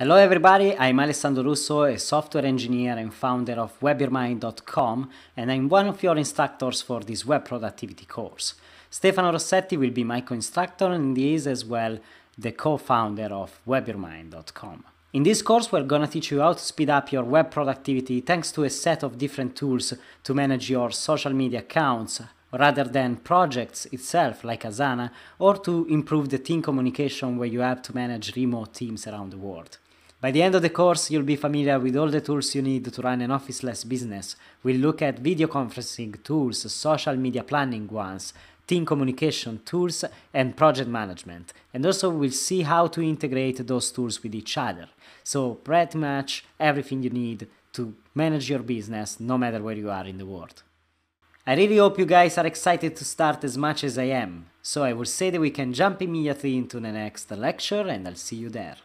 Hello everybody, I'm Alessandro Russo, a software engineer and founder of webyourmind.com and I'm one of your instructors for this web productivity course. Stefano Rossetti will be my co-instructor and he is as well the co-founder of webyourmind.com. In this course we're gonna teach you how to speed up your web productivity thanks to a set of different tools to manage your social media accounts, rather than projects itself like Asana or to improve the team communication where you have to manage remote teams around the world. By the end of the course, you'll be familiar with all the tools you need to run an office-less business. We'll look at video conferencing tools, social media planning ones, team communication tools, and project management. And also we'll see how to integrate those tools with each other. So pretty much everything you need to manage your business no matter where you are in the world. I really hope you guys are excited to start as much as I am. So I will say that we can jump immediately into the next lecture and I'll see you there.